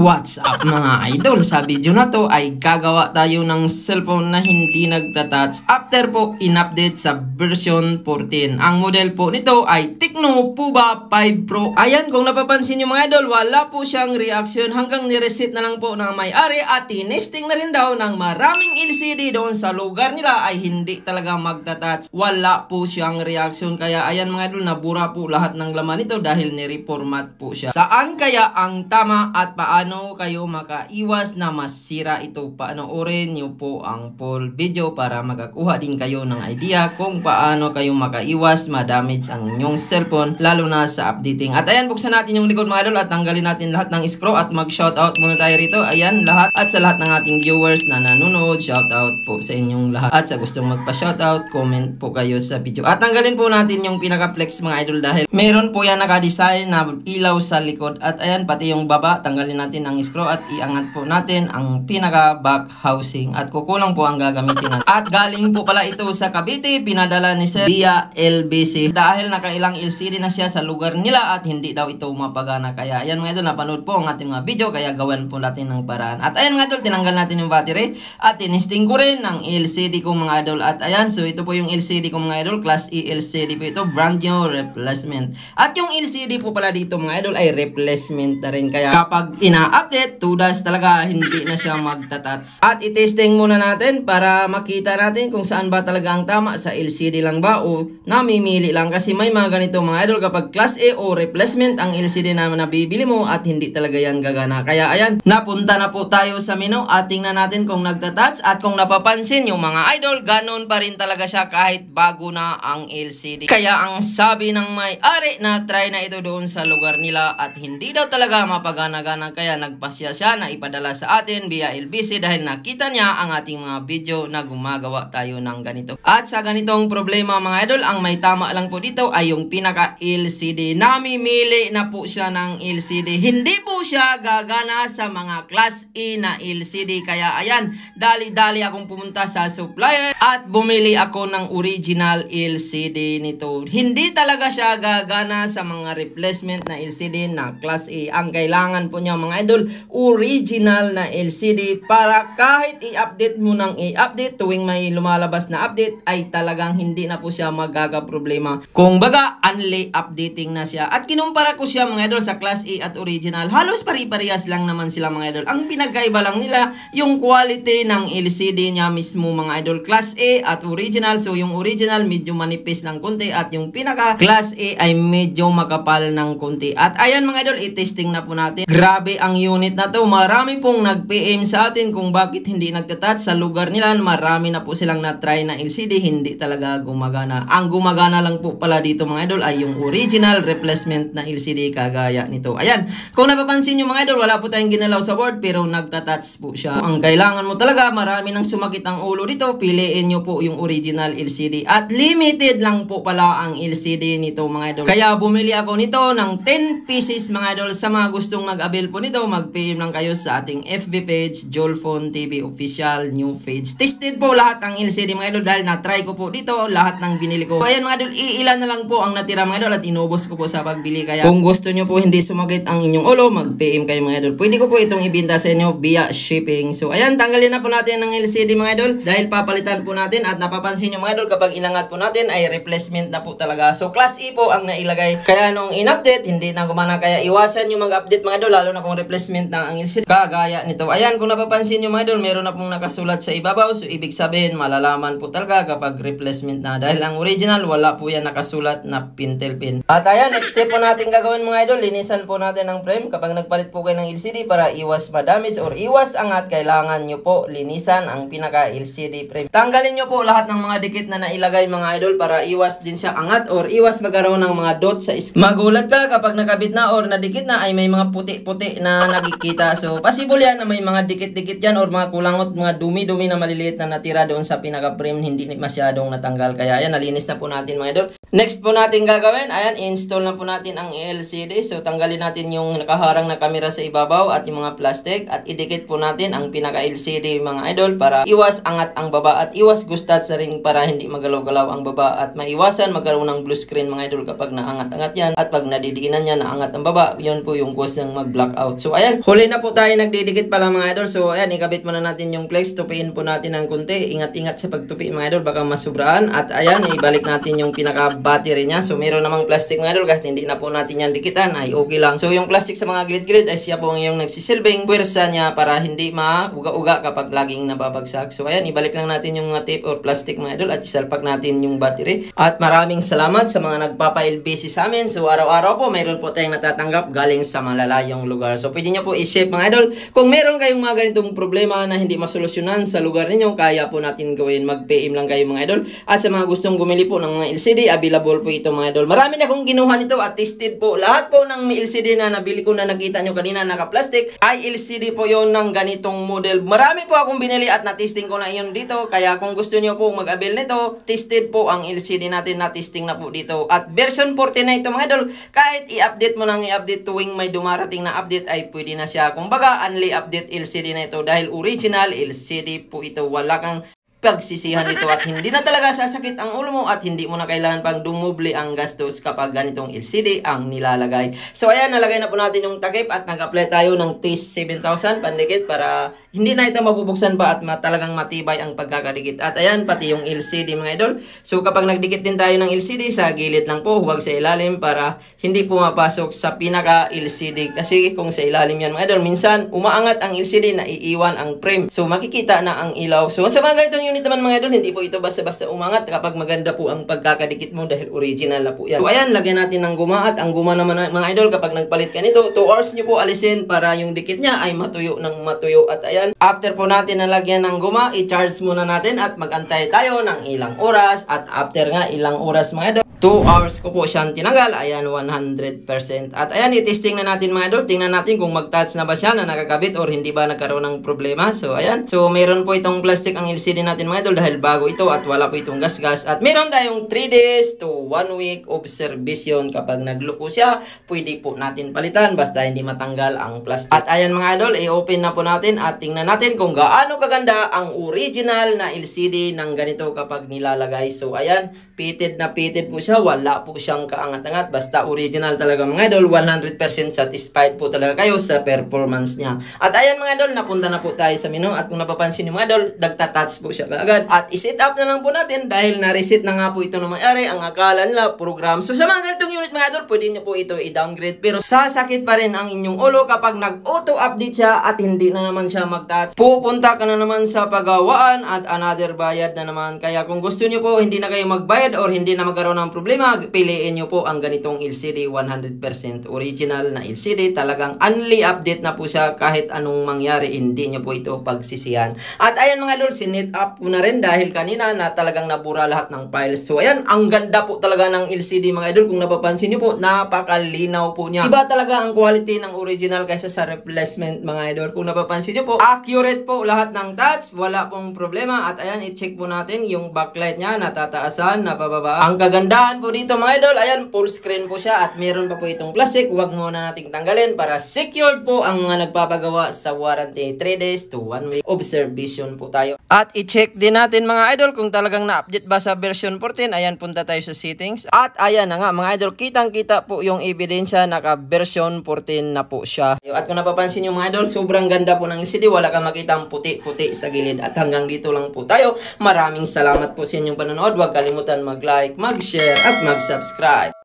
What's up mga idol? Sa video na to ay gagawa tayo ng cellphone na hindi nagtatouch after po in-update sa version 14. Ang model po nito ay Tecno Puba 5 Pro. Ayan kung napapansin nyo mga idol wala po siyang reaction hanggang nireset na lang po ng may-ari at tinesting na rin daw ng maraming LCD doon sa lugar nila ay hindi talaga magtatouch. Wala po siyang reaction kaya ayan mga idol nabura po lahat ng laman nito dahil nireformat po siya. Saan kaya ang tama at paano paano kayo makaiwas na masira ito. Panoorin niyo po ang full video para makakuha din kayo ng idea kung paano kayo makaiwas madamage ang inyong cellphone lalo na sa updating. At ayan, buksan natin yung likod mga idol at tanggalin natin lahat ng scroll at mag-shoutout muna tayo rito. Ayan, lahat at sa lahat ng ating viewers na nanonood, shoutout po sa inyong lahat. At sa gustong magpa-shoutout, comment po kayo sa video. At tanggalin po natin yung pinaka-flex mga idol dahil meron po yan naka-design na ilaw sa likod at ayan, pati yung baba, tanggalin natin natin ang screw at iangat po natin ang pinaka back housing at kukulang po ang gagamitin natin. At galing po pala ito sa Cavite, pinadala ni Sir via LBC dahil nakailang LCD na siya sa lugar nila at hindi daw ito mapagana. Kaya ayan mga idol, napanood po ang ating mga video kaya gawan po natin ng paraan. At ayan mga idol, tinanggal natin yung battery at tinisting ko rin ng LCD ko mga idol. At ayan, so ito po yung LCD ko mga idol, class E LCD po ito, brand new replacement. At yung LCD po pala dito mga idol ay replacement na rin kaya kapag ina update, 2 dash talaga hindi na siya magta-touch. At i-testing muna natin para makita natin kung saan ba talaga ang tama sa LCD lang ba o namimili lang kasi may mga ganito mga idol kapag class A o replacement ang LCD na nabibili mo at hindi talaga yan gagana. Kaya ayan, napunta na po tayo sa menu at tingnan natin kung nagta-touch at kung napapansin yung mga idol, ganun pa rin talaga siya kahit bago na ang LCD. Kaya ang sabi ng may-ari na try na ito doon sa lugar nila at hindi daw talaga mapagana-gana kaya nagpasya siya na ipadala sa atin via LBC dahil nakita niya ang ating mga video na gumagawa tayo ng ganito. At sa ganitong problema mga idol, ang may tama lang po dito ay yung pinaka LCD. Namimili na po siya ng LCD. Hindi po siya gagana sa mga class E na LCD. Kaya ayan, dali-dali akong pumunta sa supplier at bumili ako ng original LCD nito. Hindi talaga siya gagana sa mga replacement na LCD na class E. Ang kailangan po niya mga idol, original na LCD para kahit i-update mo nang i-update tuwing may lumalabas na update ay talagang hindi na po siya magaga problema. Kung baga, only updating na siya. At kinumpara ko siya mga idol sa Class A at original. Halos pari-parehas lang naman sila mga idol. Ang pinagkaiba lang nila yung quality ng LCD niya mismo mga idol. Class A at original. So yung original medyo manipis ng konti at yung pinaka Class A ay medyo makapal ng konti. At ayan mga idol, i-testing na po natin. Grabe ang ang unit na to. Marami pong nag-PM sa atin kung bakit hindi nagtatat sa lugar nila. Marami na po silang na-try na LCD, hindi talaga gumagana. Ang gumagana lang po pala dito mga idol ay yung original replacement na LCD kagaya nito. Ayan, kung napapansin nyo mga idol, wala po tayong ginalaw sa board pero nagtatats po siya. Ang kailangan mo talaga, marami nang sumakit ang ulo dito, piliin nyo po yung original LCD. At limited lang po pala ang LCD nito mga idol. Kaya bumili ako nito ng 10 pieces mga idol sa mga gustong mag-avail po nito Hello, mag-PM lang kayo sa ating FB page, Jolfon TV Official New Page. Tested po lahat ng LCD mga idol dahil na-try ko po dito lahat ng binili ko. So, ayan mga idol, iilan na lang po ang natira mga idol at inubos ko po sa pagbili. Kaya kung gusto nyo po hindi sumagit ang inyong ulo, mag-PM kayo mga idol. Pwede ko po itong ibinta sa inyo via shipping. So ayan, tanggalin na po natin ang LCD mga idol dahil papalitan po natin at napapansin nyo mga idol kapag inangat po natin ay replacement na po talaga. So class E po ang nailagay. Kaya nung in-update, hindi na gumana. Kaya iwasan nyo mag-update mga idol lalo na kung replacement ng angil seal kagaya nito. Ayan, kung napapansin nyo mga idol, meron na pong nakasulat sa ibabaw. So, ibig sabihin, malalaman po talaga kapag replacement na. Dahil ang original, wala po yan nakasulat na pintel pin. At ayan, next step po natin gagawin mga idol, linisan po natin ang frame. Kapag nagpalit po kayo ng LCD para iwas ma-damage or iwas angat, kailangan nyo po linisan ang pinaka-LCD frame. Tanggalin nyo po lahat ng mga dikit na nailagay mga idol para iwas din siya angat or iwas magkaroon ng mga dot sa screen. Magulat ka kapag nakabit na or nadikit na ay may mga puti-puti na na nakikita. So, possible yan na may mga dikit-dikit yan or mga kulangot, mga dumi-dumi na maliliit na natira doon sa pinaka-frame, hindi masyadong natanggal. Kaya ayan, nalinis na po natin mga idol. Next po natin gagawin, ayan, install na po natin ang LCD. So, tanggalin natin yung nakaharang na camera sa ibabaw at yung mga plastic at idikit po natin ang pinaka-LCD mga idol para iwas angat ang baba at iwas gustat sa ring para hindi magalaw-galaw ang baba at maiwasan magkaroon ng blue screen mga idol kapag naangat-angat yan at pag nadidiinan niya naangat ang baba, yun po yung cause ng mag-blackout. So, So ayan, huli na po tayo nagdidikit pala mga idol. So ayan, ikabit muna natin yung flex. Tupiin po natin ng kunti. Ingat-ingat sa pagtupi mga idol, baka masubraan. At ayan, ibalik natin yung pinaka-battery niya. So meron namang plastic mga idol, kahit hindi na po natin yan dikitan, ay okay lang. So yung plastic sa mga grid-grid ay siya po ang iyong nagsisilbing puwersa niya para hindi mauga-uga kapag laging nababagsak. So ayan, ibalik lang natin yung tape or plastic mga idol at isalpak natin yung battery. At maraming salamat sa mga nagpapailbisi sa amin. So araw-araw po, mayroon po tayong natatanggap galing sa malalayong lugar. So pwede niya po i-shape mga idol. Kung meron kayong mga ganitong problema na hindi masolusyonan sa lugar ninyo, kaya po natin gawin. Mag-PM lang kayo mga idol. At sa mga gustong gumili po ng mga LCD, available po ito mga idol. Marami na akong ginuha nito at tested po. Lahat po ng LCD na nabili ko na nakita nyo kanina naka-plastic ay LCD po yon ng ganitong model. Marami po akong binili at natesting ko na iyon dito. Kaya kung gusto niyo po mag-avail nito, tested po ang LCD natin. na testing na po dito. At version 40 na ito mga idol. Kahit i-update mo nang i-update tuwing may dumarating na update ay pwede na siya. Kumbaga, only update LCD na ito dahil original LCD po ito. Wala kang pagsisihan nito at hindi na talaga sasakit ang ulo mo at hindi mo na kailangan pang dumuble ang gastos kapag ganitong LCD ang nilalagay. So ayan, nalagay na po natin yung takip at nag-apply tayo ng TIS 7000 pandikit para hindi na ito mabubuksan pa at talagang matibay ang pagkakadikit. At ayan, pati yung LCD mga idol. So kapag nagdikit din tayo ng LCD sa gilid lang po, huwag sa ilalim para hindi pumapasok sa pinaka LCD. Kasi kung sa ilalim yan mga idol, minsan umaangat ang LCD na iiwan ang frame. So makikita na ang ilaw. So sa mga ganitong unit naman mga idol, hindi po ito basta-basta umangat kapag maganda po ang pagkakadikit mo dahil original na po yan. So ayan, lagyan natin ng guma at ang guma naman mga idol kapag nagpalit ka nito, 2 hours nyo po alisin para yung dikit niya ay matuyo ng matuyo at ayan. After po natin nalagyan ng guma, i-charge muna natin at magantay tayo ng ilang oras at after nga ilang oras mga idol. 2 hours ko po siyang tinanggal. Ayan, 100%. At ayan, itesting na natin mga idol. Tingnan natin kung mag-touch na ba siya na nakakabit or hindi ba nagkaroon ng problema. So, ayan. So, meron po itong plastic ang LCD natin mga idol dahil bago ito at wala po itong gas-gas. At meron tayong 3 days to 1 week observation. Kapag nagluko siya, pwede po natin palitan basta hindi matanggal ang plastic. At ayan mga idol, i-open na po natin at tingnan natin kung gaano kaganda ang original na LCD ng ganito kapag nilalagay. So, ayan, pitted na pitted po siya siya, wala po siyang kaangat-angat. Basta original talaga mga idol, 100% satisfied po talaga kayo sa performance niya. At ayan mga idol, napunta na po tayo sa menu. At kung napapansin niyo mga idol, nagtatouch po siya kaagad. At iset up na lang po natin dahil na-reset na nga po ito na mangyari. Ang akala nila, program. So sa mga ganitong unit mga idol, pwede niyo po ito i-downgrade. Pero sasakit pa rin ang inyong ulo kapag nag-auto-update siya at hindi na naman siya mag-touch. Pupunta ka na naman sa pagawaan at another bayad na naman. Kaya kung gusto niyo po, hindi na kayo magbayad or hindi na magkaroon ng problema, piliin nyo po ang ganitong LCD 100% original na LCD. Talagang only update na po siya kahit anong mangyari, hindi nyo po ito pagsisihan. At ayan mga lol, sinit up ko na rin dahil kanina na talagang nabura lahat ng files. So ayan, ang ganda po talaga ng LCD mga idol. Kung napapansin nyo po, napakalinaw po niya. Iba talaga ang quality ng original kaysa sa replacement mga idol. Kung napapansin nyo po, accurate po lahat ng touch. Wala pong problema. At ayan, i-check po natin yung backlight niya, natataasan, napababa. Ang kaganda Puntahan po dito mga idol. Ayan, full screen po siya at meron pa po itong plastic. Huwag na nating tanggalin para secured po ang mga nagpapagawa sa warranty. 3 days to 1 week observation po tayo. At i-check din natin mga idol kung talagang na-update ba sa version 14. Ayan, punta tayo sa settings. At ayan na nga mga idol, kitang-kita po yung ebidensya naka version 14 na po siya. At kung napapansin nyo mga idol, sobrang ganda po ng LCD. Wala kang makitang puti-puti sa gilid. At hanggang dito lang po tayo. Maraming salamat po sa inyong panonood. Huwag kalimutan mag-like, mag-share, at mag-subscribe.